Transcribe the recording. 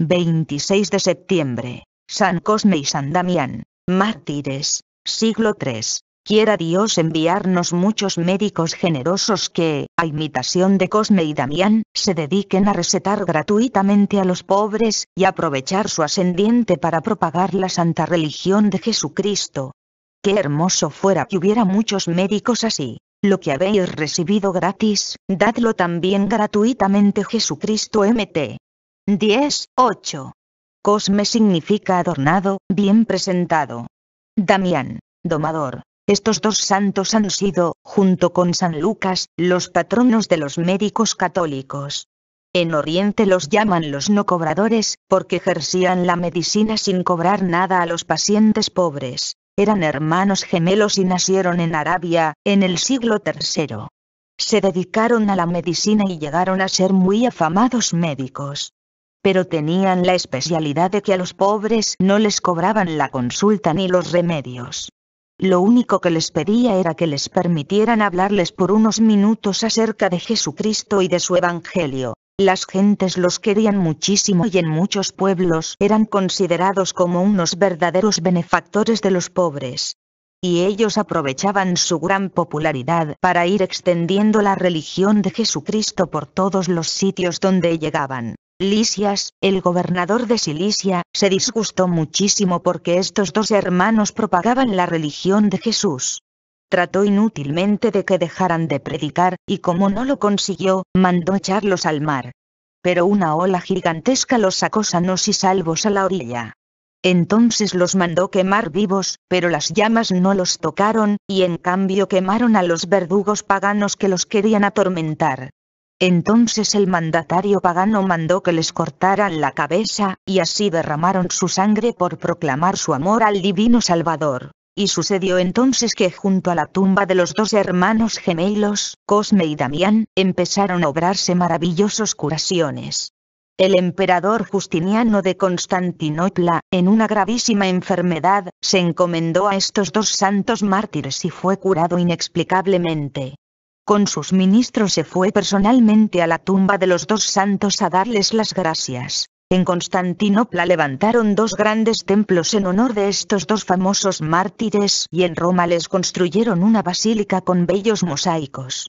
26 de septiembre, San Cosme y San Damián, mártires, siglo III. Quiera Dios enviarnos muchos médicos generosos que, a imitación de Cosme y Damián, se dediquen a recetar gratuitamente a los pobres y aprovechar su ascendiente para propagar la santa religión de Jesucristo. Qué hermoso fuera que hubiera muchos médicos así. Lo que habéis recibido gratis, dadlo también gratuitamente Jesucristo MT. 10, 8. Cosme significa adornado, bien presentado. Damián, domador. Estos dos santos han sido, junto con San Lucas, los patronos de los médicos católicos. En Oriente los llaman los no cobradores, porque ejercían la medicina sin cobrar nada a los pacientes pobres. Eran hermanos gemelos y nacieron en Arabia, en el siglo III. Se dedicaron a la medicina y llegaron a ser muy afamados médicos pero tenían la especialidad de que a los pobres no les cobraban la consulta ni los remedios. Lo único que les pedía era que les permitieran hablarles por unos minutos acerca de Jesucristo y de su Evangelio. Las gentes los querían muchísimo y en muchos pueblos eran considerados como unos verdaderos benefactores de los pobres. Y ellos aprovechaban su gran popularidad para ir extendiendo la religión de Jesucristo por todos los sitios donde llegaban. Lisias, el gobernador de Silicia, se disgustó muchísimo porque estos dos hermanos propagaban la religión de Jesús. Trató inútilmente de que dejaran de predicar, y como no lo consiguió, mandó echarlos al mar. Pero una ola gigantesca los sacó sanos y salvos a la orilla. Entonces los mandó quemar vivos, pero las llamas no los tocaron, y en cambio quemaron a los verdugos paganos que los querían atormentar. Entonces el mandatario pagano mandó que les cortaran la cabeza, y así derramaron su sangre por proclamar su amor al divino Salvador. Y sucedió entonces que junto a la tumba de los dos hermanos gemelos, Cosme y Damián, empezaron a obrarse maravillosos curaciones. El emperador Justiniano de Constantinopla, en una gravísima enfermedad, se encomendó a estos dos santos mártires y fue curado inexplicablemente. Con sus ministros se fue personalmente a la tumba de los dos santos a darles las gracias. En Constantinopla levantaron dos grandes templos en honor de estos dos famosos mártires y en Roma les construyeron una basílica con bellos mosaicos.